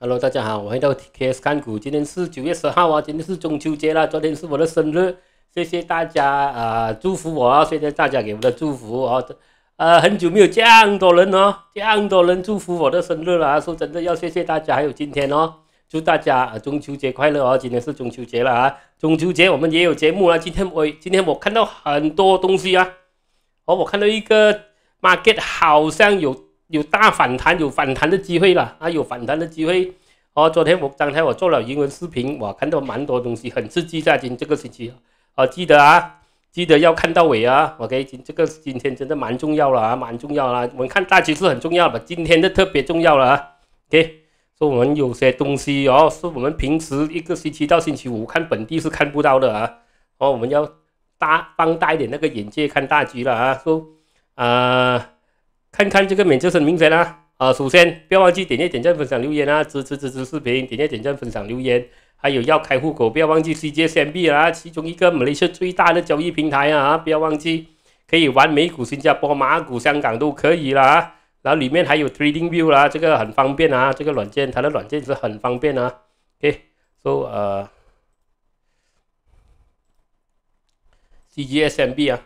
Hello，大家好，欢迎到 KS 看股。今天是九月十号啊，今天是中秋节啦，昨天是我的生日，谢谢大家啊，祝福我啊，谢谢大家给我的祝福啊。呃，很久没有这样多人哦，这样多人祝福我的生日了。说真的，要谢谢大家。还有今天哦，祝大家中秋节快乐哦。今天是中秋节了啊，中秋节我们也有节目啊。今天我今天我看到很多东西啊，哦，我看到一个 market 好像有。有大反弹，有反弹的机会了啊！有反弹的机会哦！昨天我刚才我做了英文视频，我看到蛮多东西，很刺激。在今这个星期，哦，记得啊，记得要看到尾啊！OK，今这个今天真的蛮重要了啊，蛮重要了。我们看大局是很重要的，今天的特别重要了啊！OK，说我们有些东西哦，是我们平时一个星期到星期五看本地是看不到的啊！哦，我们要大放大一点那个眼界，看大局了啊！说，啊。看看这个免责声明啦，啊，首先不要忘记点一点赞、分享、留言啊，支持支持视频，点一点赞、分享、留言。还有要开户口，不要忘记 C G S M B 啦，其中一个美西是最大的交易平台啊，不要忘记可以玩美股、新加坡、马股、香港都可以啦。然后里面还有 Trading View 啦，这个很方便啊，这个软件它的软件是很方便啊。OK，o 呃，C G S M B 啊。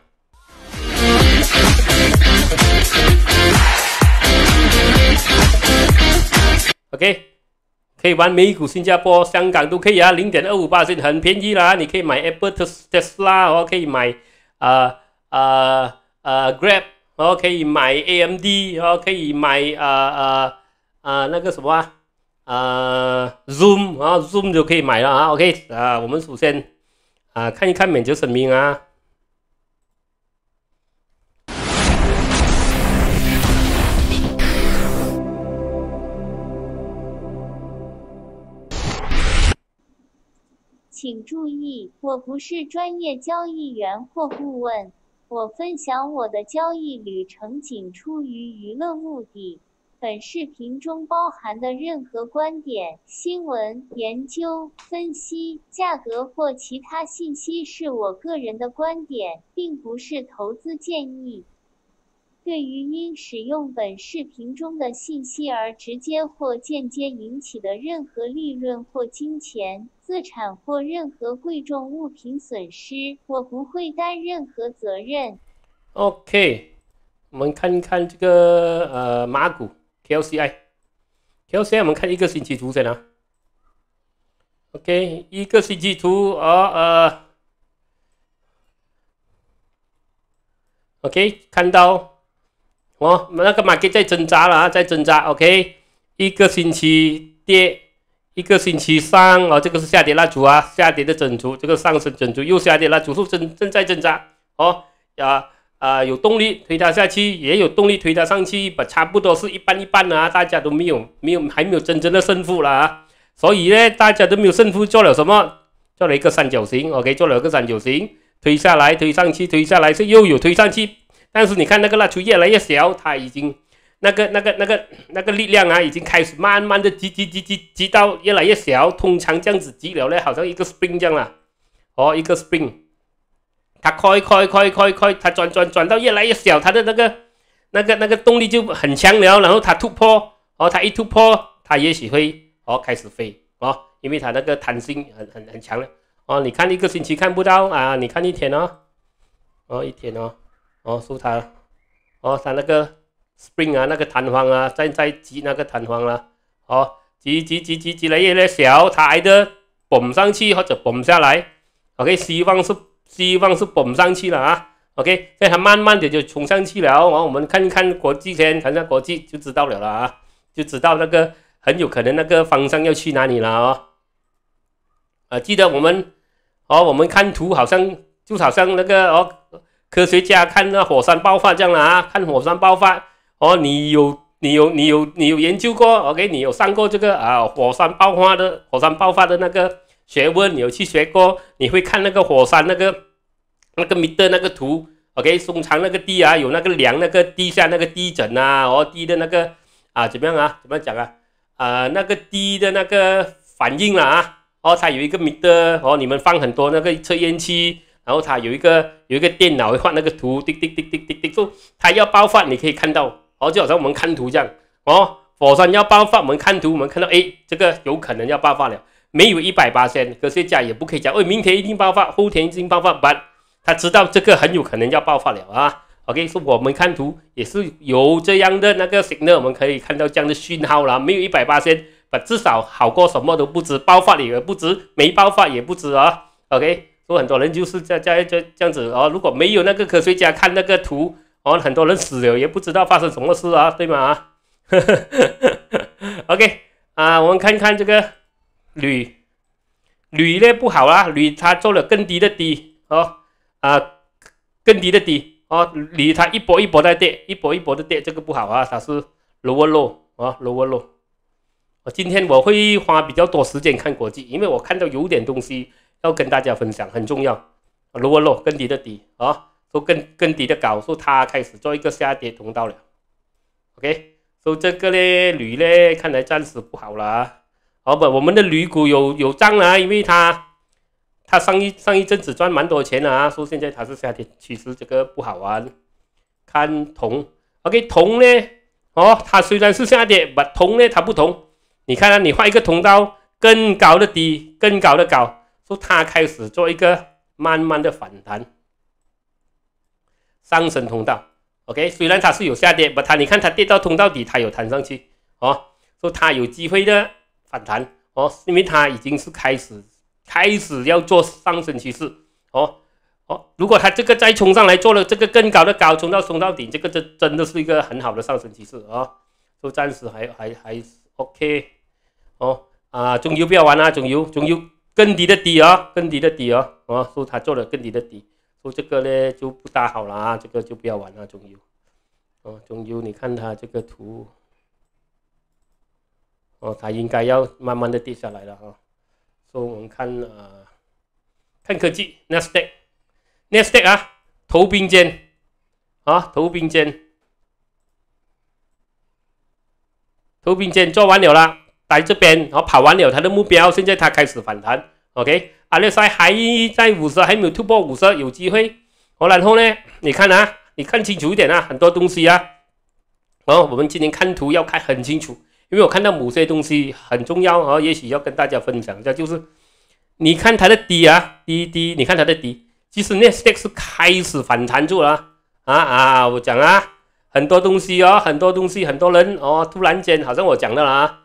OK，可以玩美股、新加坡、香港都可以啊，零点二五八是，很便宜啦。你可以买 Apple、Tesla，然后可以买啊啊啊 Grab，然后可以买 AMD，然后可以买啊啊啊那个什么啊啊 Zoom，然后 Zoom 就可以买了啊。OK，啊，我们首先啊看一看免责声明啊。请注意，我不是专业交易员或顾问。我分享我的交易旅程仅出于娱乐目的。本视频中包含的任何观点、新闻、研究、分析、价格或其他信息是我个人的观点，并不是投资建议。对于因使用本视频中的信息而直接或间接引起的任何利润或金钱，资产或任何贵重物品损失，我不会担任何责任。OK，我们看一看这个呃，马股 KLCI，KLCI 我们看一个星期图在哪？OK，一个星期图，哦呃，OK，看到我那个马股在挣扎了啊，在挣扎。OK，一个星期跌。一个星期三啊，这个是下跌蜡烛啊，下跌的整烛，这个上升整烛又下跌蜡烛，正正在挣扎哦，啊啊有动力推它下去，也有动力推它上去，把差不多是一半一半啊，大家都没有没有还没有真正的胜负了啊，所以呢，大家都没有胜负做了什么？做了一个三角形，OK，做了个三角形，推下来，推上去，推下来是又有推上去，但是你看那个蜡烛越来越小，它已经。那个那个那个那个力量啊，已经开始慢慢的积、积、积、积、积到越来越小。通常这样子积了呢，好像一个 spring 这样啦，哦，一个 spring，它快快快快快，它转转转到越来越小，它的那个那个那个动力就很强了。然后它突破，哦，它一突破，它也许会哦开始飞哦，因为它那个弹性很很很强了。哦，你看一个星期看不到啊，你看一天哦，哦一天哦，哦收它，哦它那个。spring 啊，那个弹簧啊，在在挤那个弹簧啦，哦，挤挤挤挤挤来越来越小，它挨的蹦上去或者蹦下来，OK，希望是希望是蹦上去了啊，OK，那它慢慢的就冲上去了，然、后我们看看国际先，看一下国际就知道了了啊，就知道那个很有可能那个方向要去哪里了啊，记得我们，哦，我们看图好像就好像那个哦，科学家看那火山爆发这样了啊，看火山爆发。哦，你有，你有，你有，你有研究过？OK，你有上过这个啊？火山爆发的，火山爆发的那个学问，你有去学过？你会看那个火山那个那个米的那个图？OK，松长那个地啊，有那个梁那个地下那个地震啊，哦，地的那个啊，怎么样啊？怎么讲啊？啊，那个地的那个反应了啊？哦，它有一个米的哦，你们放很多那个测烟器，然后它有一个有一个电脑会画那个图，滴滴滴滴滴滴，就它要爆发，你可以看到。哦，就好像我们看图这样哦，火山要爆发，我们看图，我们看到哎，这个有可能要爆发了，没有一百八千科学家也不可以讲，哎，明天一定爆发，后天一定爆发，不，他知道这个很有可能要爆发了啊。OK，是我们看图也是有这样的那个 signal，我们可以看到这样的讯号啦，没有一百八千，把至少好过什么都不知爆发了也不知没爆发也不知啊。OK，所以很多人就是在在在这样子哦，如果没有那个科学家看那个图。完了，很多人死了也不知道发生什么事啊，对吗？OK，啊，我们看看这个铝，铝呢不好啊，铝它做了更低的低，啊啊，更低的低，啊，铝它一波一波在跌，一波一波的跌，这个不好啊，它是 lower low，啊 lower low，我今天我会花比较多时间看国际，因为我看到有点东西要跟大家分享，很重要，lower low，更低的低，啊。都更更低的高，说它开始做一个下跌通道了。OK，说这个呢，铝呢，看来暂时不好了啊。哦不，我们的铝股有有涨了，因为它它上一上一阵子赚蛮多钱了啊。说现在它是下跌，其实这个不好玩。看铜，OK，铜呢，哦，它虽然是下跌，不铜呢它不同。你看啊，你画一个通道，更高的低，更高的高，说它开始做一个慢慢的反弹。上升通道，OK，虽然它是有下跌，不它，你看它跌到通道底，它有弹上去，哦，说它有机会的反弹，哦，因为它已经是开始开始要做上升趋势，哦，哦，如果它这个再冲上来做了这个更高的高，冲到冲到底，这个真真的是一个很好的上升趋势啊，都暂时还还还 OK，哦，啊，中油不要玩啊，中油中油更低的低啊，更低的低啊，哦，说它做了更低的低。做这个呢就不大好了啊，这个就不要玩了。中游，哦，中游，你看它这个图，哦，它应该要慢慢的跌下来了哈。以我们看啊，看科技 n e s t n e s t 啊，头兵尖，啊，头兵尖，头兵尖做完了啦，来这边，后跑完了它的目标，现在它开始反弹。OK，阿列塞还在五十，还没有突破五十，有机会。哦，然后呢，你看啊，你看清楚一点啊，很多东西啊。哦，我们今天看图要看很清楚，因为我看到某些东西很重要，啊，也许要跟大家分享一下，就是你看它的底啊，滴滴，你看它的底，n e 你 t 在是开始反弹住了，啊啊，我讲啊，很多东西哦，很多东西，很多人哦，突然间好像我讲到了啊，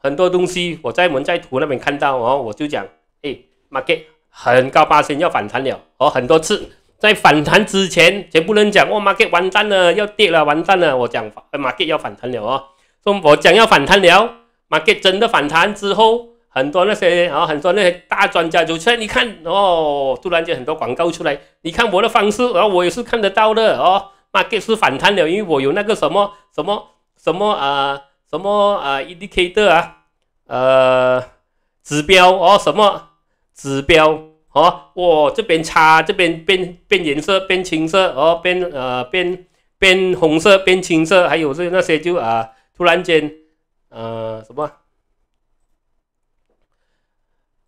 很多东西我在我们在图那边看到哦，我就讲。哎，马 K 很高八千要反弹了哦，很多次在反弹之前，绝不能讲，a 马 K 完蛋了，要跌了，完蛋了。我讲马 K 要反弹了哦，说我讲要反弹了，马 K 真的反弹之后，很多那些啊，很多那些大专家就出来，你看哦，突然间很多广告出来，你看我的方式，然后我也是看得到的哦，马 K 是反弹了，因为我有那个什么什么什么啊，什么啊 E D K 的啊，呃指标哦什么。指标哦，哇，这边差，这边变变颜色，变青色，哦，变呃变变红色，变青色，还有这那些就啊，突然间，呃什么，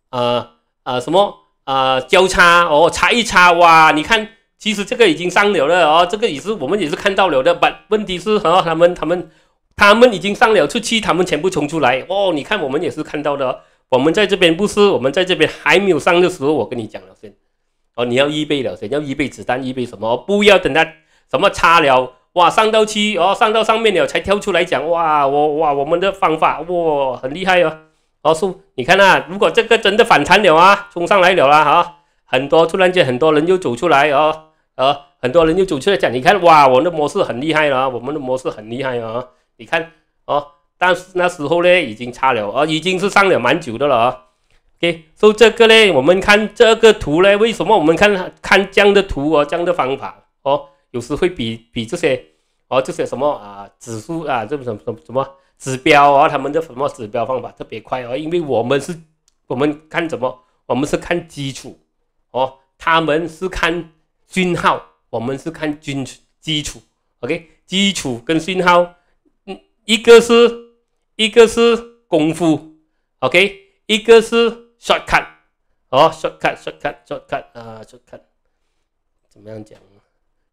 呃呃什么啊交叉哦，差一差哇，你看，其实这个已经上了了哦，这个也是我们也是看到了的，但问题是哦、他们他们他们已经上了出去，他们全部冲出来哦，你看我们也是看到的。我们在这边不是，我们在这边还没有上的时候，我跟你讲了先，哦，你要预备了先，要预备子弹，预备什么？不要等它什么差了，哇，上到七哦，上到上面了才跳出来讲，哇，我哇，我们的方法哇，很厉害哦，哦，师，你看啊，如果这个真的反弹了啊，冲上来了啦哈，很多突然间很多人又走出来哦，哦，很多人又走出来讲，你看哇，我们的模式很厉害了啊，我们的模式很厉害啊，你看哦。但是那时候呢，已经差了啊，已经是上了蛮久的了啊。OK，说这个呢，我们看这个图呢，为什么我们看看这样的图啊，样的方法哦，有时会比比这些哦，这些什么啊，指数啊，这什么什么什么指标啊，他们的什么指标方法特别快啊，因为我们是，我们看什么，我们是看基础哦，他们是看讯号，我们是看基基础。OK，基础跟讯号，嗯，一个是。一个是功夫，OK，一个是刷卡，哦，刷卡，刷卡，刷卡，啊，刷卡，怎么样讲？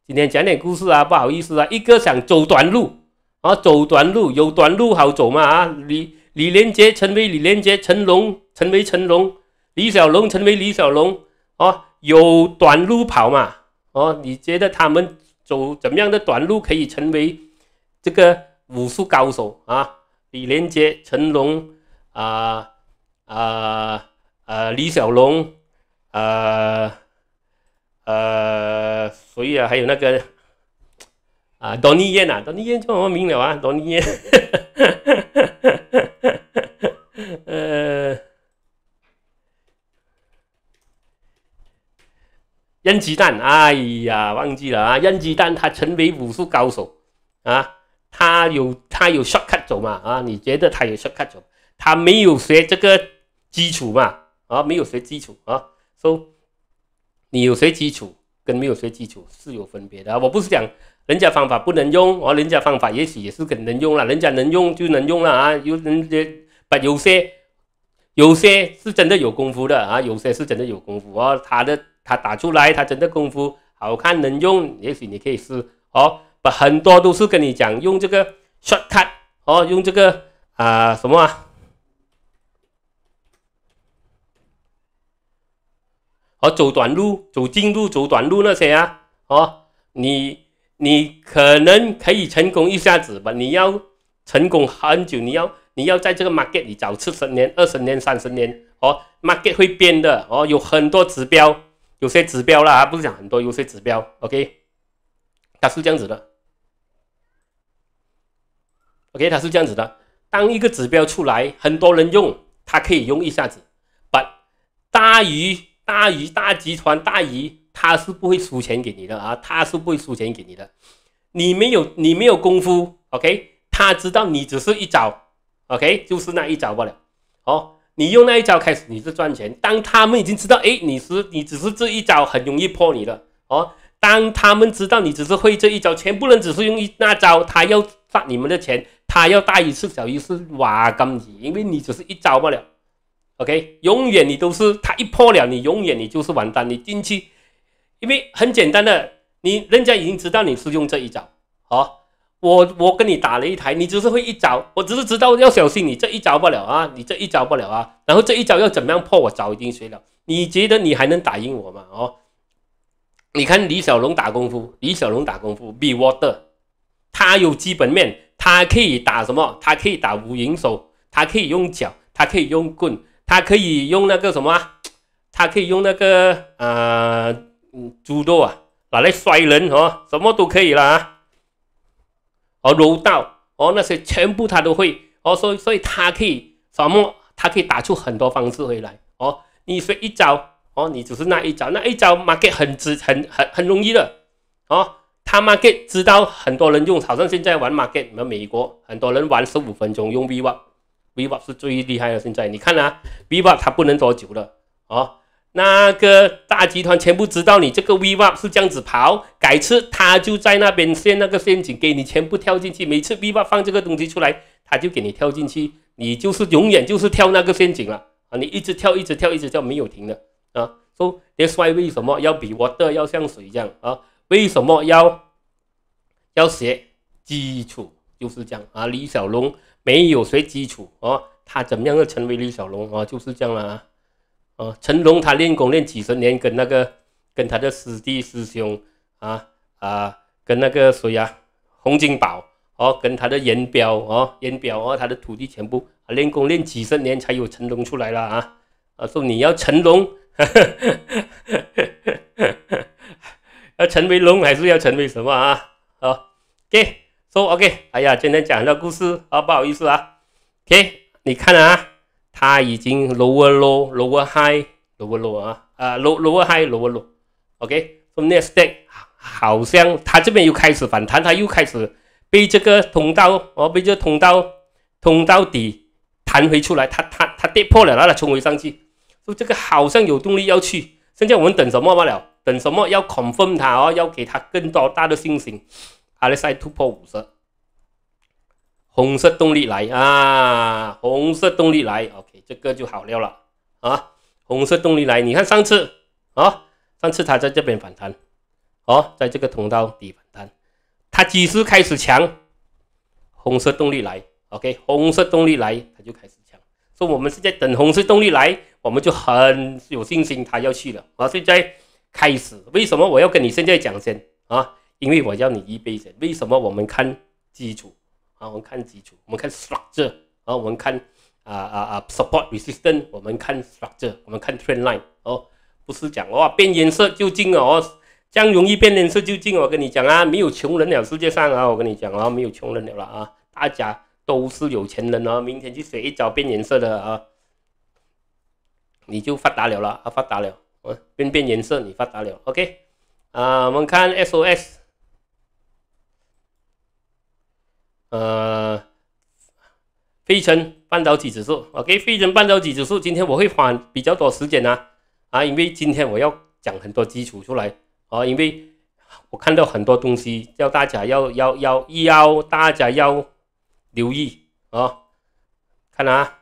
今天讲点故事啊，不好意思啊。一个想走短路，啊，走短路有短路好走嘛？啊，李李连杰成为李连杰，成龙成为成龙，李小龙成为李小龙，哦，有短路跑嘛？哦，你觉得他们走怎么样的短路可以成为这个武术高手啊？李连杰、成龙啊啊呃，李小龙啊呃，谁呀、啊，还有那个啊，多尼耶呐，多尼耶叫什么名了啊？多尼耶，扔鸡蛋，哎呀，忘记了啊！扔鸡蛋，他成为武术高手啊。他有他有 shortcut 走嘛？啊，你觉得他有 shortcut 走？他没有学这个基础嘛？啊，没有学基础啊。说你有学基础跟没有学基础是有分别的啊。我不是讲人家方法不能用，哦，人家方法也许也是可能用了。人家能用就能用了啊。有人家把有些有些是真的有功夫的啊。有些是真的有功夫啊。他的他打出来他真的功夫好看能用，也许你可以试哦。把很多都是跟你讲用这个 shortcut 哦，用这个啊什么啊，哦走短路、走近路、走短路那些啊，哦你你可能可以成功一下子吧。你要成功很久，你要你要在这个 market 里找几十年、二十年、三十年哦，market 会变的哦，有很多指标，有些指标啦，不是讲很多，有些指标 OK，它是这样子的。OK，它是这样子的。当一个指标出来，很多人用，它可以用一下子。But 大鱼、大鱼、大集团、大鱼，他是不会输钱给你的啊，他是不会输钱给你的。你没有，你没有功夫。OK，他知道你只是一招。OK，就是那一招罢了。哦，你用那一招开始，你是赚钱。当他们已经知道，哎，你是你只是这一招很容易破你的。哦，当他们知道你只是会这一招，全部人只是用一那招，他又。赚你们的钱，他要大一次小一次，哇，跟你，因为你只是一招罢了。OK，永远你都是他一破了，你永远你就是完蛋。你进去，因为很简单的，你人家已经知道你是用这一招。好，我我跟你打了一台，你只是会一招，我只是知道要小心你这一招不了啊，你这一招不了啊，然后这一招要怎么样破，我早已经学了。你觉得你还能打赢我吗？哦，你看李小龙打功夫，李小龙打功夫比我的。他有基本面，他可以打什么？他可以打无影手，他可以用脚，他可以用棍，他可以用那个什么？他可以用那个呃，猪肉啊，拿来摔人哦，什么都可以啦。哦，柔道哦，那些全部他都会哦，所以所以他可以什么？他可以打出很多方式回来哦。你学一招哦，你只是那一招，那一招马给很直很很很容易的哦。a r k e t 知道很多人用，好像现在玩 r k e t 你们美国很多人玩十五分钟用 vivo，vivo 是最厉害的。现在你看啊，vivo 它不能多久了啊。那个大集团全部知道你这个 vivo 是这样子跑，改次他就在那边陷那个陷阱给你全部跳进去，每次 vivo 放这个东西出来，他就给你跳进去，你就是永远就是跳那个陷阱了啊！你一直跳一直跳一直跳没有停的啊。说 s y 为什么要比 water 要像水一样啊？为什么要要学基础？就是这样啊！李小龙没有学基础哦，他怎么样要成为李小龙啊？就是这样了啊！成龙他练功练几十年，跟那个跟他的师弟师兄啊啊，跟那个谁啊洪金宝哦，跟他的元彪哦元彪哦，他的徒弟全部啊练功练几十年才有成龙出来了啊！啊，说你要成龙。要成为龙还是要成为什么啊？好，K，说 OK。哎呀，今天讲的故事啊，不好意思啊。K，你看啊，它已经 Lower Low，Lower High，Lower Low 啊，啊，Low Lower High，Lower Low。OK，从 Next Day，好像他这边又开始反弹，他又开始被这个通道哦，被这通道通到底弹回出来，他他他跌破了，来了冲回上去，说这个好像有动力要去。现在我们等什么嘛了？等什么？要 confirm 它哦，要给它更多大的信心，阿来赛突破五十，红色动力来啊！红色动力来，OK，这个就好料了啊！红色动力来，你看上次啊，上次它在这边反弹，哦，在这个通道底反弹，它几时开始强？红色动力来，OK，红色动力来，它就开始强。所以我们是在等红色动力来，我们就很有信心，它要去了。啊，现在。开始为什么我要跟你现在讲先啊？因为我要你一辈子。为什么我们看基础啊？我们看基础，我们看 structure 啊？我们看啊啊啊 support resistance，我们看 structure，我们看 trend line 哦。不是讲哇变颜色就进哦，这样容易变颜色就进。我跟你讲啊，没有穷人了世界上啊，我跟你讲啊，没有穷人了了啊，大家都是有钱人哦，明天去学一招变颜色的啊，你就发达了了啊，发达了。我变变颜色，你发达了，OK？啊，我们看 SOS，呃，非成半导体指数，OK？非成半导体指数，今天我会花比较多时间呢，啊，因为今天我要讲很多基础出来，啊，因为我看到很多东西，要大家要要要要大家要留意，啊，看啊，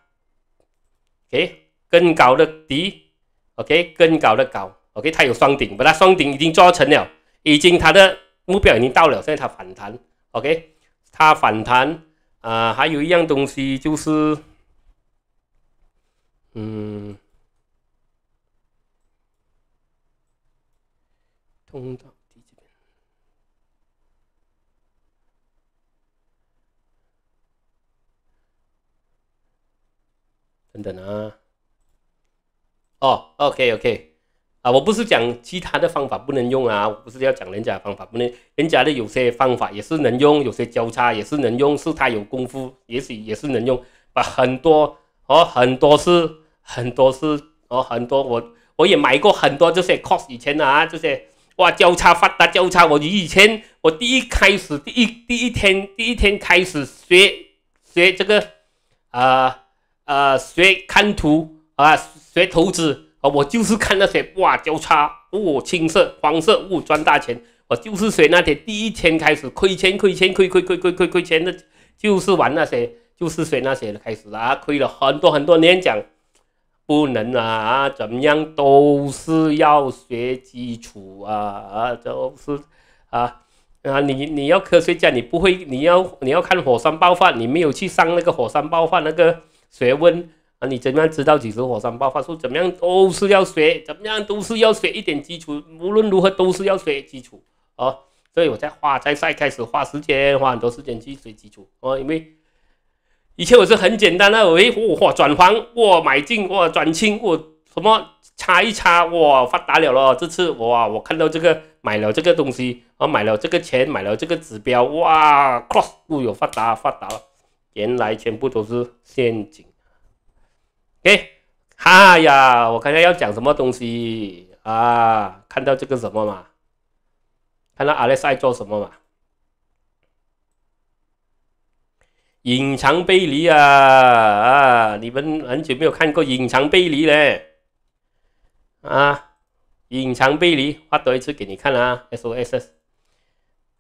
给更高的底。OK，更高的高，OK，它有双顶，把它双顶已经做成了，已经它的目标已经到了，现在它反弹，OK，它反弹，啊，还有一样东西就是，嗯，通道。低点，等等啊。哦，OK OK，啊，我不是讲其他的方法不能用啊，我不是要讲人家的方法不能，人家的有些方法也是能用，有些交叉也是能用，是他有功夫，也许也是能用。把很多哦，很多是，很多是哦，很多我我也买过很多这些 c o s s 以前的啊，这些哇交叉发达交叉，我以前我第一开始第一第一天第一天开始学学这个啊啊学看图。啊，学投资啊，我就是看那些哇交叉，哦，青色黄色，哦，赚大钱。我就是学那些第一天开始亏钱亏钱亏亏亏亏亏亏钱的，就是玩那些，就是学那些开始啊，亏了很多很多年。讲不能啊，怎么样都是要学基础啊啊，就是啊啊，你你要科学家，你不会，你要你要看火山爆发，你没有去上那个火山爆发那个学问。啊，你怎么样知道几时火山爆发？说怎么样都是要学，怎么样都是要学一点基础。无论如何都是要学基础啊！所以我在画在赛开始花时间，花很多时间去学基础啊。因为以前我是很简单的，喂，我转黄，我买进，我转清，我什么擦一擦，哇，发达了了。这次哇，我看到这个买了这个东西，我买了这个钱，买了这个指标，哇，cross 我有发达发达了。原来全部都是陷阱。OK，哎呀，我刚才要讲什么东西啊？看到这个什么嘛？看到 RSI 做什么嘛？隐藏背离啊啊！你们很久没有看过隐藏背离嘞，啊！隐藏背离发多一次给你看啊 s o s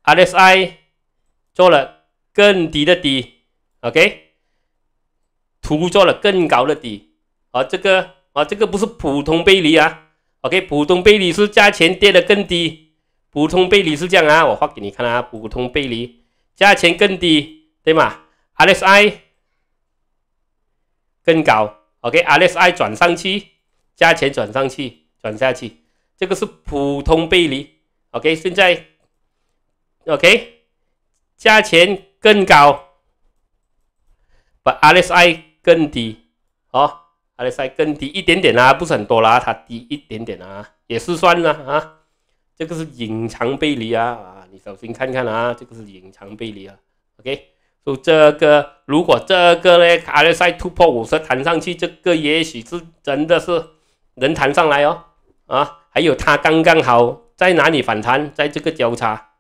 r s i 做了更低的低，OK，图做了更高的低。啊，这个啊，这个不是普通背离啊。OK，普通背离是价钱跌的更低，普通背离是这样啊。我画给你看啊，普通背离价钱更低，对吗？RSI 更高。OK，RSI 转上去，价钱转上去，转下去，这个是普通背离。OK，现在 OK，价钱更高，把 RSI 更低。好。阿利塞更低一点点啦，不是很多啦，它低一点点啦，也是算啦啊，这个是隐藏背离啊啊，你小心看看啊，这个是隐藏背离啊，OK，就这个如果这个呢阿利塞突破五十弹上去，这个也许是真的是能弹上来哦啊，还有它刚刚好在哪里反弹，在这个交叉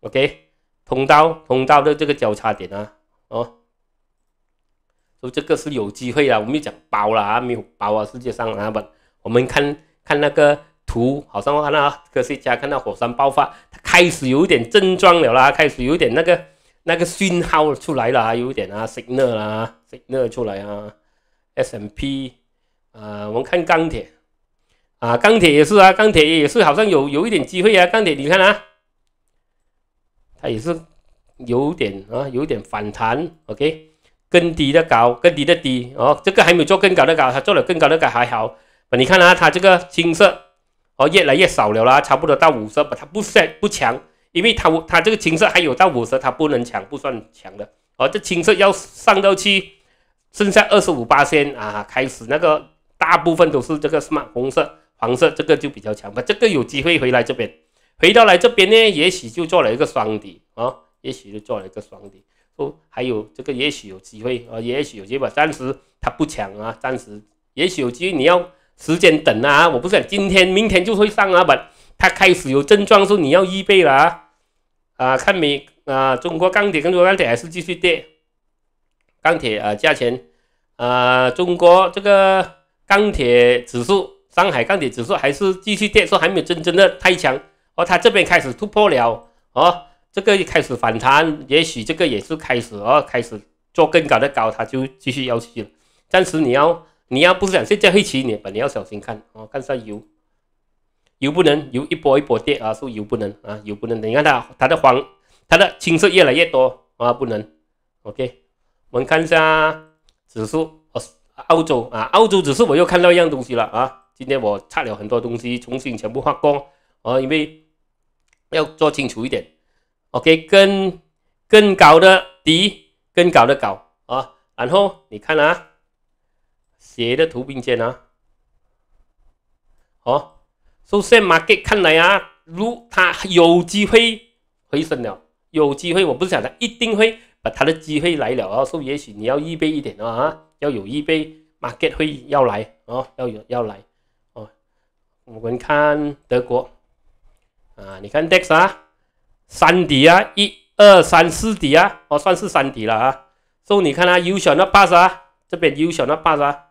，OK，通道通道的这个交叉点啊哦。以这个是有机会啦，我们讲包啦，啊没有包啊，世界上啊不，我们看看那个图，好像看啊，科学家看到火山爆发，它开始有一点症状了啦，开始有点那个那个熏号出来了，有点啊，s i g n i g 啦，signal 出来啊，S M P，啊我们看钢铁，啊钢铁也是啊，钢铁也是好像有有一点机会啊，钢铁你看啊，它也是有点啊，有点反弹，OK。更低的高，更低的低哦，这个还没有做更高的高，他做了更高的高还好。你看啊，他这个青色哦越来越少了啦，差不多到五十，它不算不强，因为它它这个青色还有到五十，它不能强，不算强的。哦，这青色要上到去剩下二十五八千啊，开始那个大部分都是这个什么红色、黄色，这个就比较强吧，这个有机会回来这边，回到来这边呢，也许就做了一个双底啊，也许就做了一个双底。哦，还有这个也许有机会啊，也许有机吧，暂时他不强啊，暂时也许有机会，你要时间等啊，我不是讲今天明天就会上啊，不，他开始有症状说你要预备了啊，啊，看美啊，中国钢铁跟中国钢铁还是继续跌，钢铁啊价钱啊，中国这个钢铁指数，上海钢铁指数还是继续跌，说还没有真正的太强，哦，他这边开始突破了哦。这个开始反弹，也许这个也是开始哦，开始做更高的高，它就继续要去了。暂时你要你要不想现在会棋，你本来要小心看哦，看下油油不能油一波一波跌啊，说油不能啊，油不能你看它它的黄它的青色越来越多啊，不能。OK，我们看一下指数哦，澳洲啊，澳洲指数我又看到一样东西了啊，今天我差了很多东西，重新全部画过啊，因为要做清楚一点。OK，更更高的底，更高的高啊！然后你看啊，斜的图并肩啊，哦，首先 market 看来啊，如它有机会回升了，有机会，我不是讲它一定会，把它的机会来了啊，所以也许你要预备一点啊，要有预备，market 会要来哦，要有要来哦。我们看德国啊，你看 d e x 啊。三底啊，一二三四底啊，哦，算是三底了啊。所、以你看啊，U 小那巴萨这边 U 小那巴萨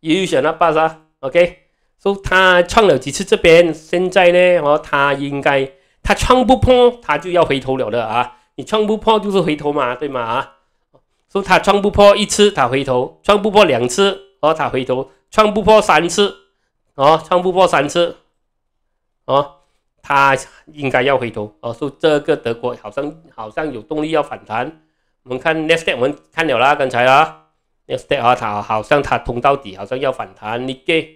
，U 选了巴萨，OK。说他创了几次这边，现在呢，哦，他应该他创不破，他就要回头了的啊。你创不破就是回头嘛，对吗啊？说他创不破一次，他回头；创不破两次。哦，它回头创不破三次，哦，创不破三次，哦，它应该要回头哦。说这个德国好像好像有动力要反弹。我们看 n e x s d a y 我们看了啦，刚才啊，n e x s d a y 啊，它好像它通到底，好像要反弹。你给，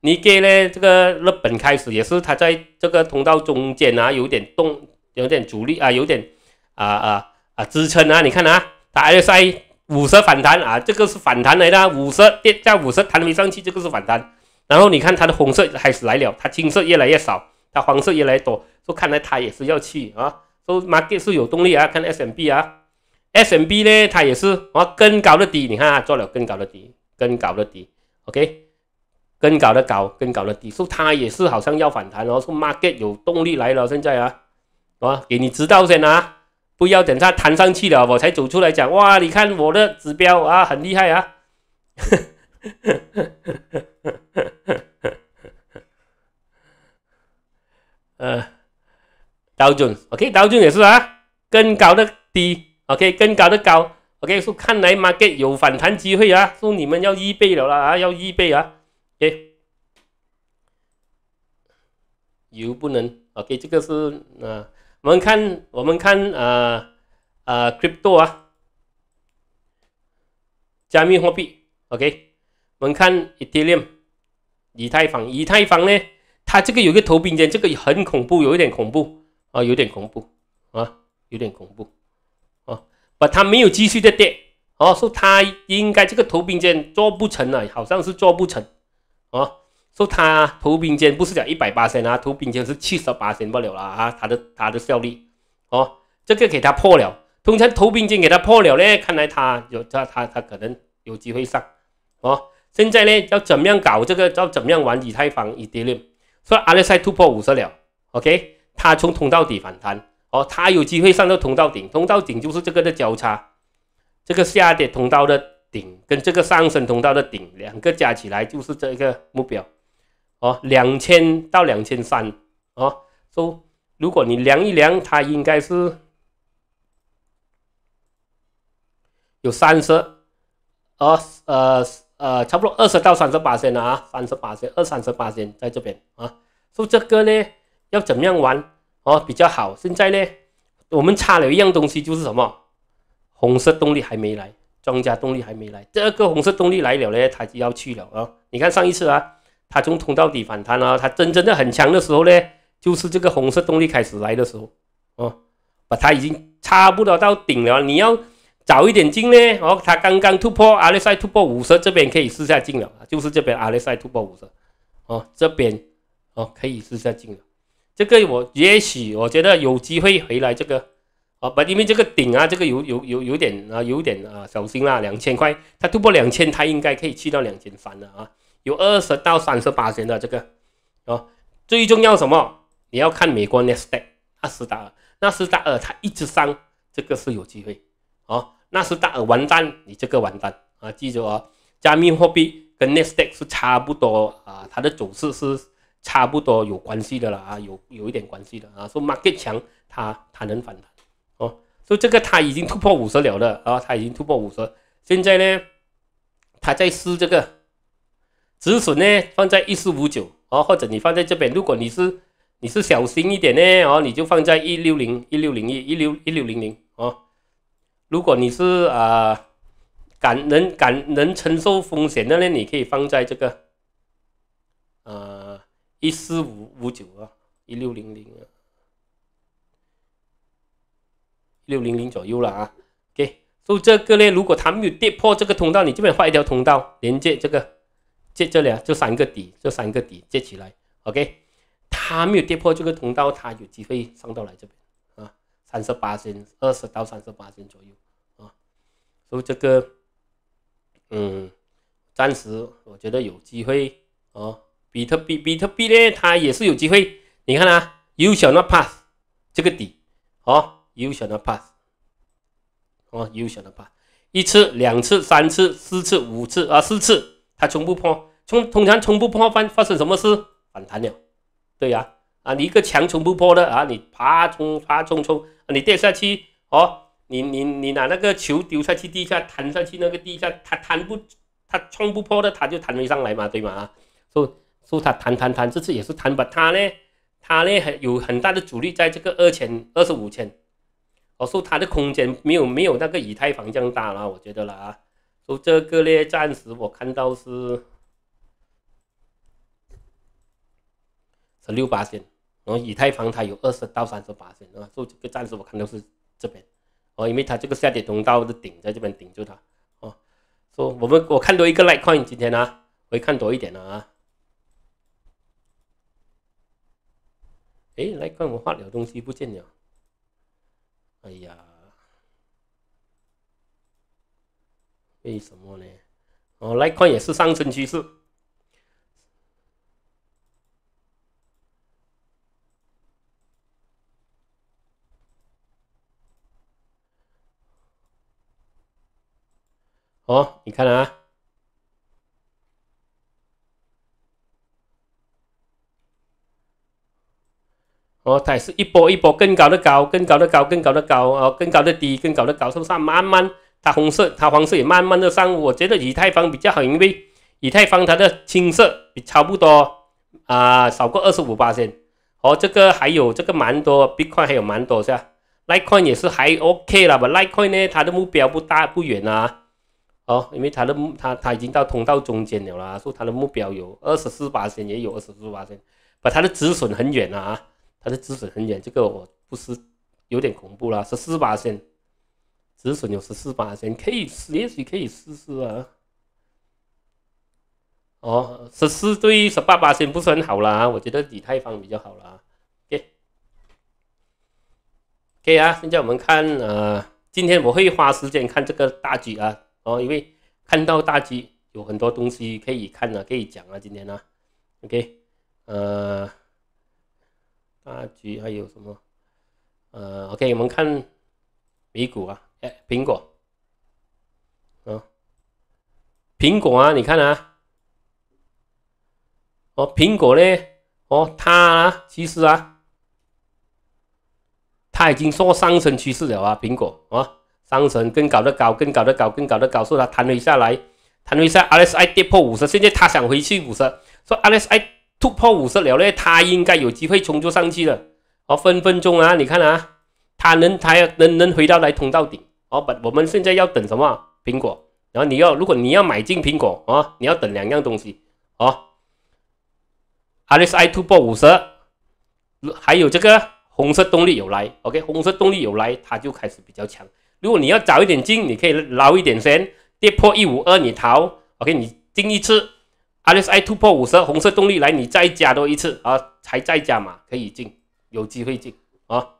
你给呢？这个日本开始也是它在这个通道中间啊，有点动，有点阻力啊，有点啊啊啊支撑啊。你看啊，它 S I。五十反弹啊，这个是反弹来的。五十跌价五十弹没上去，这个是反弹。然后你看它的红色开始来了，它青色越来越少，它黄色越来越多，说看来它也是要去啊。说 market 是有动力啊，看 S M B 啊，S M B 呢，它也是啊，更高的底，你看做了更高的底，更高的底 OK，更高的高，更高的底，说它也是好像要反弹，然后说 market 有动力来了，现在啊，啊，给你知道先啊。不要等它弹上去了，我才走出来讲哇！你看我的指标啊，很厉害啊。呃，刀准，OK，刀准也是啊，更高的低，OK，更高的高，OK，说看来 m a 有反弹机会啊，说你们要预备了啦啊，要预备啊，给油不能，OK，这个是啊。我们看，我们看啊啊，crypto 啊，加密货币，OK。我们看 Ethereum，以太坊，以太坊呢，它这个有个头并肩，这个很恐怖，有一点恐怖啊，有点恐怖啊，有点恐怖啊，把它没有继续的跌，哦，说它应该这个头并肩做不成了，好像是做不成啊。说他投冰间不是讲一百八线啊，投冰间是七十八线不了了啊，他的他的效率，哦，这个给他破了，通常投冰间给他破了呢，看来他有他他他可能有机会上哦，现在呢要怎么样搞这个，要怎么样玩以太坊以太链？说阿勒赛突破五十了，OK，他从通道底反弹哦，他有机会上到通道顶，通道顶就是这个的交叉，这个下跌通道的顶跟这个上升通道的顶两个加起来就是这个目标。哦，两千到两千三，哦，说如果你量一量，它应该是有三十，哦，呃呃，差不多二十到三十八线了啊，三十八线，二三十八线在这边啊，说这个呢要怎么样玩哦比较好？现在呢，我们差了一样东西，就是什么？红色动力还没来，庄家动力还没来，这个红色动力来了呢，它就要去了啊！你看上一次啊。它从通道底反弹啊，它真正的很强的时候呢，就是这个红色动力开始来的时候哦，把它已经差不多到顶了。你要早一点进呢，哦，它刚刚突破阿雷山突破五十，这边可以试下进了，就是这边阿雷山突破五十，哦，这边哦可以试下进了。这个我也许我觉得有机会回来这个，哦，把因为这个顶啊，这个有有有有点啊有点啊小心啦，两千块它突破两千，它应该可以去到两千三了啊。有二十到三十八元的这个，哦，最重要什么？你要看美国 n e s t a e 纳斯达尔，纳斯达尔它一直上，这个是有机会，哦，纳斯达尔完蛋，你这个完蛋啊！记住啊，加密货币跟 n e s t a e 是差不多啊，它的走势是差不多有关系的了啊，有有一点关系的啊。说 Market 强，它它能反弹哦，说这个它已经突破五十了的啊，它已经突破五十，现在呢，它在试这个。止损呢，放在一四五九哦，或者你放在这边。如果你是你是小心一点呢哦，你就放在一六零一六零一一六一六零零哦。如果你是啊，敢能敢能承受风险的呢，你可以放在这个呃一四五五九啊一六零零六零零左右了啊。给，以这个呢，如果它没有跌破这个通道，你这边画一条通道连接这个。接这里啊，这三个底，这三个底接起来，OK，它没有跌破这个通道，它有机会上到来这边啊，三十八斤，二十到三十八斤左右啊，所以这个，嗯，暂时我觉得有机会啊，比特币，比特币呢，它也是有机会，你看啊，又 o 那 pass 这个底，哦，又 o 那 pass，哦，又 o 那 pass，一次、两次、三次、四次、五次啊，四次。它冲不破，冲通常冲不破，发发生什么事？反弹了，对呀，啊，你一个墙冲不破的啊，你爬冲爬冲冲，你跌下去哦，你你你拿那个球丢下去，地下弹上去，那个地下它弹不，它冲不破的，它就弹没上来嘛，对嘛啊，说说它弹弹弹，这次也是弹吧，它呢，它呢很有很大的阻力，在这个二千二十五千，我说它的空间没有没有那个以太坊这样大了，我觉得了啊。说这个咧，暂时我看到是十六八线，然后以太坊它有二十到三十八线啊，说这个暂时我看到是这边，哦，因为它这个下跌通道的顶在这边顶住它，哦。说我们我看多一个 Litecoin 今天呢会看多一点了啊。哎来看我画了东西不见了，哎呀。为什么呢？哦，来看也是上升趋势。哦，你看了啊？哦，它是一波一波更高的高，更高的高，更高的高，哦，更高的低，更高的高，是是、啊？慢慢。它红色，它黄色也慢慢的上，我觉得以太坊比较好，因为以太坊它的青色比差不多啊，少过二十五八线。哦，这个还有这个蛮多 b i t c o i n 还有蛮多是吧？Litecoin 也是还 OK 了吧 l i t e c o i n 呢，它的目标不大不远啊。哦，因为它的目，它它已经到通道中间了啦，说它的目标有二十四八线，也有二十四八线，把它的止损很远了啊，它的止损很远，这个我不是有点恐怖啦，十四八线。止损有十四八仙，可以，也许可以试试啊。哦，十四对十八八线不是很好啦，我觉得以太坊比较好啦。OK，OK 啊，现在我们看啊，今天我会花时间看这个大局啊。哦，因为看到大局有很多东西可以看啊，可以讲啊，今天啊。OK，呃，大局还有什么？呃，OK，我们看美股啊。哎，苹果，嗯，苹果啊，你看啊，哦，苹果呢，哦，它其实啊，它已经说上升趋势了啊，苹果啊，上升跟搞得高，跟搞得高，跟搞得高，说它弹一下来，弹一下，RSI 跌破五十，现在它想回去五十，说 RSI 突破五十了呢，它应该有机会冲就上去了，哦，分分钟啊，你看啊，它能，它能，能回到来通到顶。好，我们现在要等什么？苹果。然后你要，如果你要买进苹果啊，你要等两样东西啊。RSI 突破五十，还有这个红色动力有来。OK，红色动力有来，它就开始比较强。如果你要早一点进，你可以捞一点先，跌破一五二你逃。OK，你进一次，RSI 突破五十，红色动力来，你再加多一次啊，才再加嘛，可以进，有机会进啊。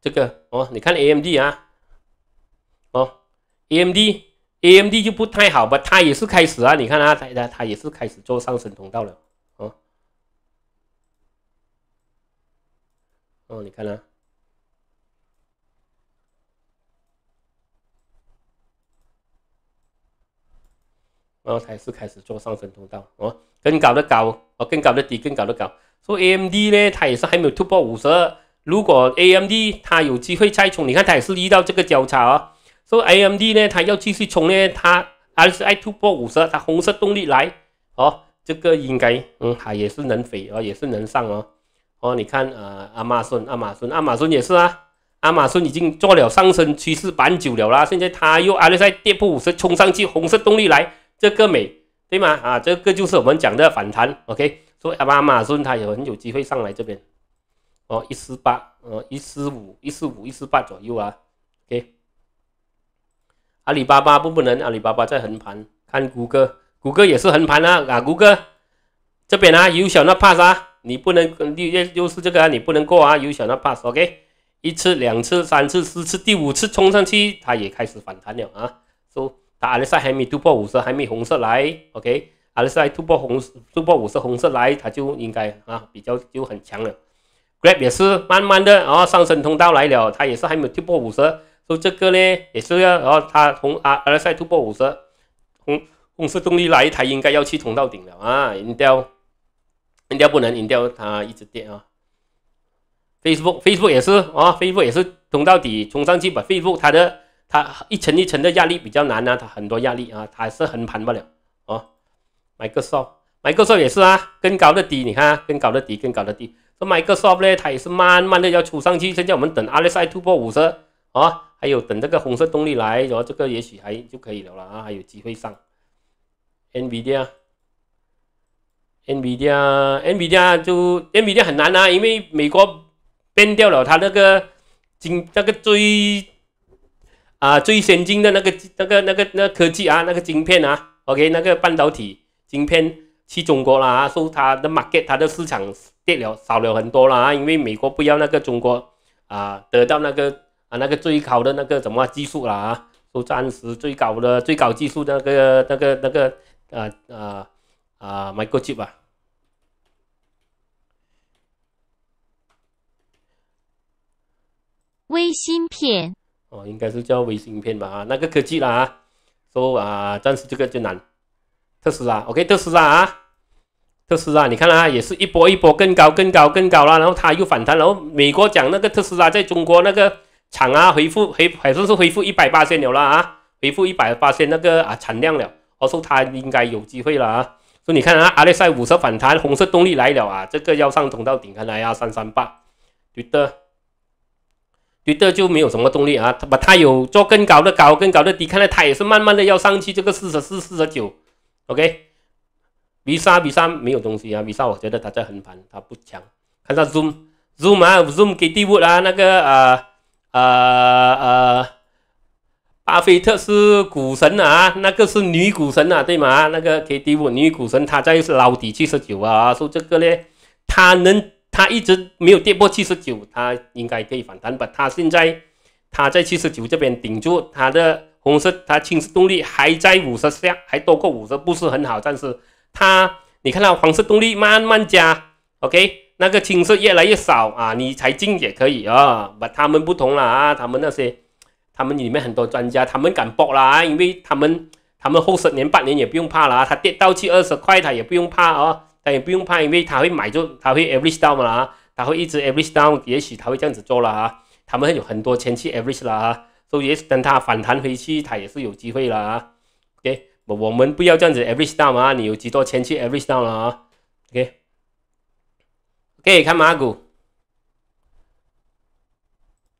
这个哦，你看 A M D 啊，哦，A M D A M D 就不太好吧？它也是开始啊，你看啊，它它它也是开始做上升通道了，哦，哦，你看啊，后才是开始做上升通道哦，更高的高哦，更高的低，更高的高。所以 A M D 呢，它也是还没有突破五十。如果 AMD 它有机会再冲，你看它也是遇到这个交叉哦，所以 AMD 呢，它要继续冲呢，它 r s 是爱突破五十，它红色动力来哦，这个应该嗯，它也是能飞哦，也是能上哦，哦，你看呃，亚马逊，亚马逊，亚马逊也是啊，亚马逊已经做了上升趋势板久了啦，现在它又阿 s i 跌破五十冲上去，红色动力来，这个美对吗？啊，这个就是我们讲的反弹，OK，所以阿马亚马逊它也很有机会上来这边。哦，一四八，呃，一四五，一四五，一四八左右啊。OK，阿里巴巴不不能，阿里巴巴在横盘，看谷歌，谷歌也是横盘啊。啊，谷歌这边啊有小那怕啥？你不能，又又是这个啊，你不能过啊。有小那怕啥？OK，一次、两次、三次、四次、第五次冲上去，它也开始反弹了啊。so, 它阿拉斯还没突破五十还没红色来，OK，阿里赛突破红突破五十红色来，它就应该啊比较就很强了。也是慢慢的啊，上升通道来了，它也是还没有突破五十。以这个呢，也是要然后它从 r s 再突破五十，公公司动力来，它应该要去冲到顶了啊。引掉，引掉不能引掉它一直跌啊。Facebook Facebook 也是啊，Facebook 也是冲到底冲上去把 Facebook 它的它一层一层的压力比较难啊，它很多压力啊，它是横盘不了啊。Microsoft Microsoft 也是啊，更高的低你看更高的低更高的低。这 Microsoft 嘞，它也是慢慢的要出上去。现在我们等阿 s i 突破五十啊，还有等这个红色动力来，然后这个也许还就可以了了啊，还有机会上。Nvidia，Nvidia，Nvidia 就 Nvidia 很难啊，因为美国变掉了它那个晶那个最啊最先进的那个那个那个那科技啊，那个晶片啊，OK，那个半导体晶片。去中国啦，说他的 market 他的市场跌了少了很多啦因为美国不要那个中国啊得到那个啊那个最高的那个什么技术啦啊，都暂时最高的最高技术那个那个那个啊啊啊买过去吧。微芯片哦，应该是叫微芯片吧啊，那个科技啦啊，说啊暂时这个就难。特斯拉，OK，特斯拉啊，特斯拉，你看啊，也是一波一波更高、更高、更高了。然后它又反弹。然后美国讲那个特斯拉在中国那个厂啊，恢复恢，好像是恢复一百八千牛了啊，恢复一百八千那个啊产量了。我说它应该有机会了啊。说你看啊，阿联塞五十反弹，红色动力来了啊，这个要上冲到顶看来啊，三三八，对的。觉得就没有什么动力啊。他把它有做更高的高、更高的低，看来它也是慢慢的要上去，这个四十四、四十九。OK，V 三 V 三没有东西啊，V 三我觉得它在横盘，它不强。看下 Zoom，Zoom 啊，Zoom K T d 啊，那个啊啊啊，巴菲特是股神啊，那个是女股神啊，对吗？那个 K T 五女股神，她在捞底七十九啊，说这个呢，她能，她一直没有跌破七十九，她应该可以反弹吧？她现在她在七十九这边顶住她的。红色它青色动力还在五十下，还多过五十，不是很好。但是它，你看到黄色动力慢慢加，OK？那个青色越来越少啊，你才进也可以啊。把他们不同了啊，他们那些，他们里面很多专家，他们敢搏啦，因为他们，他们后十年八年也不用怕了啊。跌到去二十块，他也不用怕啊，他也不用怕，因为他会买就，他会 every down 了啊，会一直 every down，也许他会这样子做了啊。他们有很多钱去 every 了啊。所以等它反弹回去，它也是有机会了啊。OK，我们不要这样子，Average r 嘛？你有几多钱去 Average r 了啊？OK，OK，看马股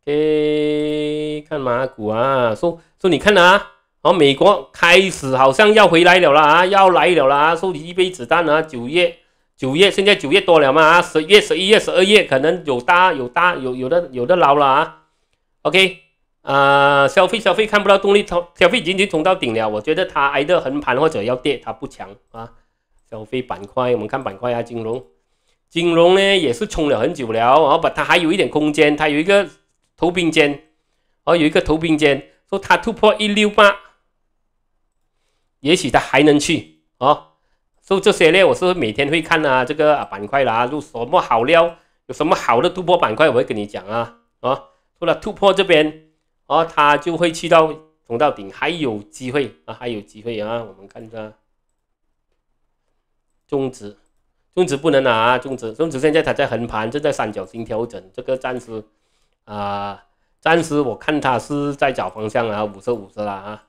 ，OK，看马股啊。说说你看啊？哦，美国开始好像要回来了了啊，要来了啦，说一辈子弹啊，九月九月现在九月多了嘛？啊，十月、十一月、十二月可能有大有大有有的有的捞了啊。OK。啊，消费消费看不到动力，冲消费已经冲到顶了。我觉得它挨着横盘或者要跌，它不强啊。消费板块，我们看板块啊，金融，金融呢也是冲了很久了，然后把它还有一点空间，它有一个头兵间，哦，有一个头兵间，说它突破一六八，也许它还能去哦。说这些呢，我是每天会看啊，这个板块啦，有什么好料，有什么好的突破板块，我会跟你讲啊啊。除了突破这边。哦，他就会去到冲到顶，还有机会啊，还有机会啊！我们看它，中指，中指不能拿，中指，中指现在它在横盘，正在三角形调整，这个暂时啊，暂时我看它是在找方向啊，五十五十了啊，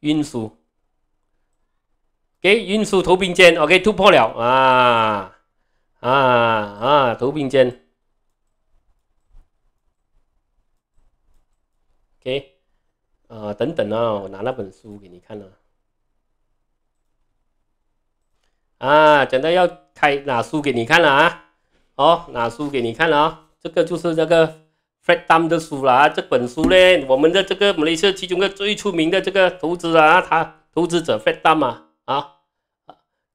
运输，给运输投破颈 o k 突破了啊啊啊，投破颈 OK，啊，等等啊，我拿那本书给你看了。啊，讲的要开哪书给你看了啊？哦，哪书给你看了啊？这个就是这个 f r e d m a 的书啦、啊。这本书嘞，我们的这个美式其中一个最出名的这个投资啊，他投资者 f r e d m a n 嘛啊，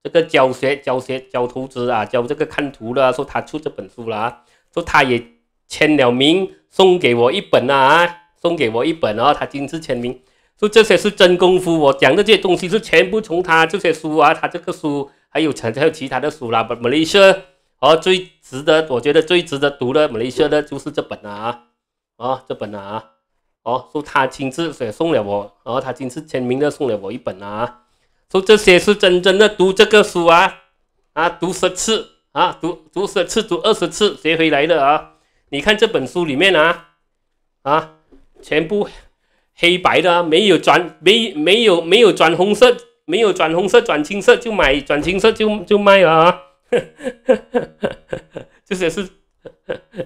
这个教学教学教投资啊，教这个看图的啊，说他出这本书了啊，说他也签了名，送给我一本啊啊。送给我一本然后他亲自签名，说这些是真功夫。我讲的这些东西是全部从他这些书啊，他这个书还有还有其他的书啦，马来西亚。哦，最值得我觉得最值得读的马来西亚的就是这本啊啊这本啊哦，说他亲自所以送了我，然后他亲自签名的送了我一本啊，说这些是真正的读这个书啊啊读十次啊读读十次读二十次学回来的啊，你看这本书里面啊啊。全部黑白的，没有转没没有没有转红色，没有转红色转青色就买转青色就就卖了啊！这些是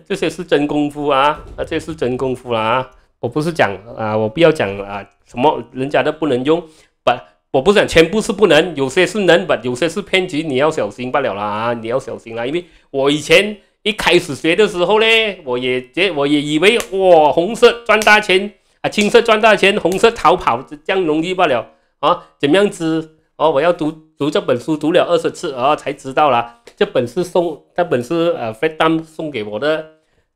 这些是真功夫啊，这是真功夫啦、啊！我不是讲啊，我不要讲啊，什么人家都不能用，不，我不是讲全部是不能，有些是能，不，有些是骗局，你要小心罢了啦你要小心啦，因为我以前。一开始学的时候呢，我也觉我也以为哇，红色赚大钱啊，青色赚大钱，红色逃跑这样容易不了啊，怎么样子？哦，我要读读这本书，读了二十次啊，才知道啦。这本是送，这本是呃飞丹送给我的。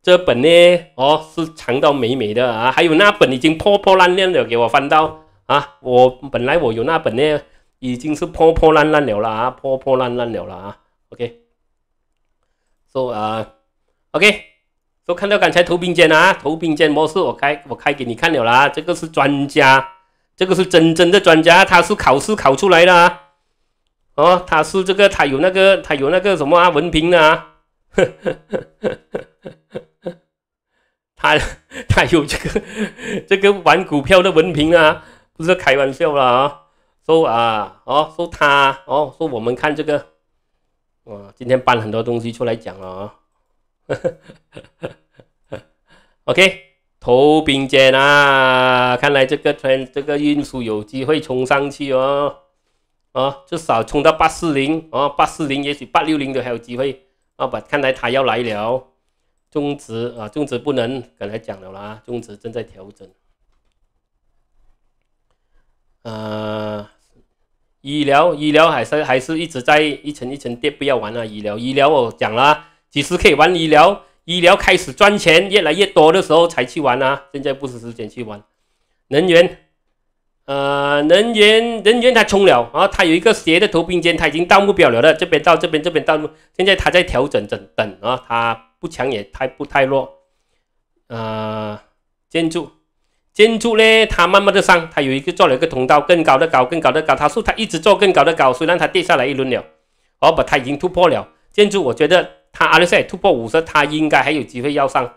这本呢，哦，是藏到美美的啊。还有那本已经破破烂烂了，给我翻到啊。我本来我有那本呢，已经是破破烂烂了啦啊，破破烂烂了啦啊。OK。哦，啊，OK，说看到刚才头并肩了啊，头并肩模式我开我开给你看了啦，这个是专家，这个是真正的专家，他是考试考出来的啊，哦，他是这个他有那个他有那个什么啊文凭呵啊，他他有这个这个玩股票的文凭啊，不是开玩笑啦啊，说啊哦说他哦说我们看这个。哇，今天搬很多东西出来讲了啊！OK，头并肩啊，看来这个船这个运输有机会冲上去哦，哦，至少冲到八四零哦，八四零，也许八六零都还有机会啊。把，看来他要来了，中值啊，中值不能刚才讲了啦，中值正在调整，呃。医疗医疗还是还是一直在一层一层跌，不要玩了医疗医疗哦讲了几可以玩医疗医疗开始赚钱越来越多的时候才去玩啊，现在不是时间去玩。能源，呃，能源能源他冲了啊，他有一个斜的头并肩，他已经到目标了的，这边到这边这边到，现在他在调整整等啊，他不强也太不太弱，呃，建筑。建筑呢，它慢慢的上，它有一个做了一个通道，更高的高，更高的高，它说它一直做更高的高，虽然它跌下来一轮了，哦不，它已经突破了。建筑，我觉得它阿里赛突破五十，它应该还有机会要上，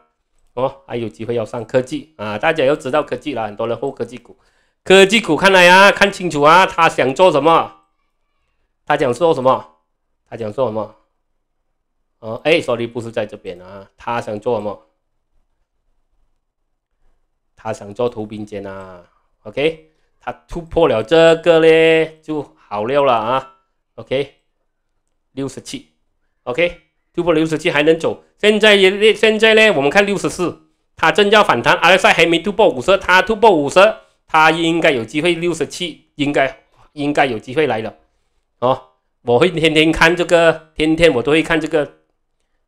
哦，还有机会要上科技啊！大家要知道科技了，很多人后科技股，科技股看来啊，看清楚啊，他想做什么？他想做什么？他想做什么？哦，哎，手里不是在这边啊，他想做什么？他想做头兵尖啊，OK，他突破了这个咧，就好料了啊，OK，六十七，OK，突破六十七还能走。现在也现在呢，我们看六十四，他正要反弹，阿塞还没突破五十，他突破五十，他应该有机会六十七，应该应该有机会来了。哦，我会天天看这个，天天我都会看这个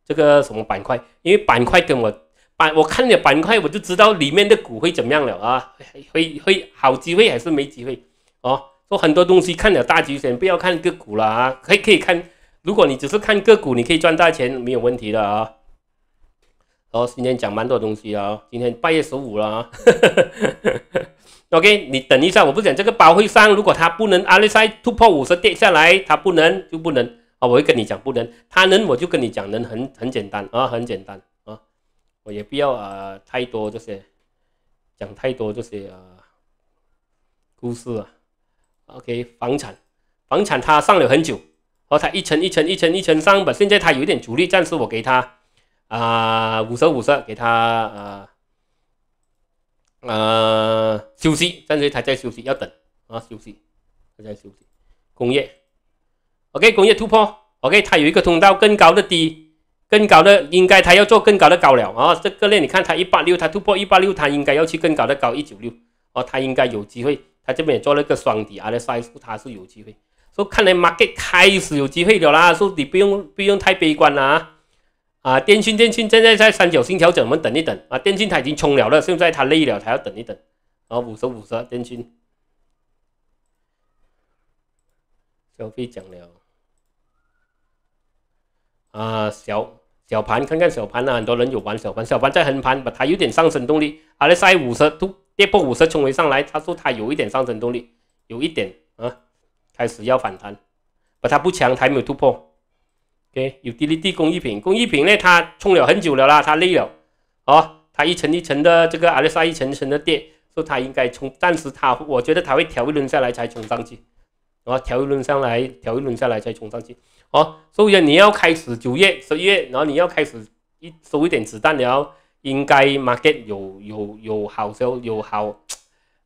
这个什么板块，因为板块跟我。板我看了板块，我就知道里面的股会怎么样了啊？会会好机会还是没机会？哦，说很多东西看了大局先不要看个股了啊，可以可以看。如果你只是看个股，你可以赚大钱没有问题的啊。哦，今天讲蛮多东西啊，今天八月十五了啊。OK，你等一下，我不讲这个包会商，如果它不能阿里赛突破五十跌下来，它不能就不能啊。我会跟你讲不能，它能我就跟你讲能，很很简单啊，很简单。我也不要啊太多这些，讲太多这些啊故事啊。OK，房产，房产它上了很久，哦，它一层一层一层一层上吧，现在它有点阻力，暂时我给它啊五十五十，给它啊啊休息，暂时它在休息，要等啊休息，它在休息。工业，OK，工业突破，OK，它有一个通道更高的低。更高的应该他要做更高的高了啊！这个呢，你看他一八六，他突破一八六，他应该要去更高的高一九六哦，他应该有机会。他这边也做了个双底啊，的三速他是有机会，说看来 market 开始有机会了啦，说你不用不用太悲观啦啊！啊，电信电信现在在三角形调整，我们等一等啊。电信它已经冲了了，现在它累了，它要等一等。啊五十五十，电信，消费涨了啊！小。小盘看看小盘呢，很多人有玩小盘，小盘在横盘，把它有点上升动力。阿 s 赛五十突跌破五十，冲回上来，他说他有一点上升动力，有一点啊，开始要反弹，把它不强，它没有突破。OK，有 DLD 工艺品，工艺品呢，它冲了很久了啦，它累了，哦，它一层一层的这个阿 s 赛一层一层的跌，说它应该冲，但是它，我觉得它会调一轮下来才冲上去。然后调一轮上来，调一轮下来，再冲上去。哦，所以你要开始九月、十一月，然后你要开始一收一点子弹，然后应该 market 有有有好收有好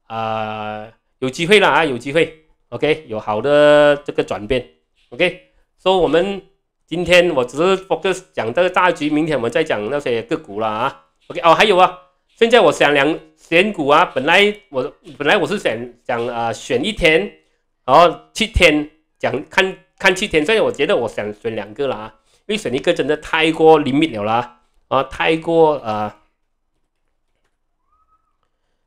啊，有机会了啊，有机会。OK，有好的这个转变。OK，以我们今天我只是 focus 讲这个大局，明天我们再讲那些个股了啊。OK，哦，还有啊，现在我想两选股啊，本来我本来我是想想啊选一天。然后七天讲看看七天，所以我觉得我想选两个了啊，因为选一个真的太过灵敏了啦，啊，太过呃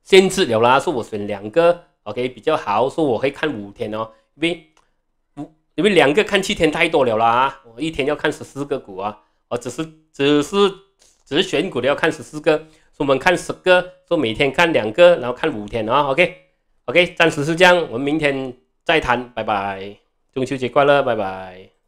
限制了啦。说我选两个，OK 比较好。说我会看五天哦，因为五因为两个看七天太多了啦我一天要看十四个股啊，我只是只是只是选股的要看十四个，我们看十个，说每天看两个，然后看五天啊，OK OK，暂时是这样，我们明天。再谈，拜拜！中秋节快乐，拜拜！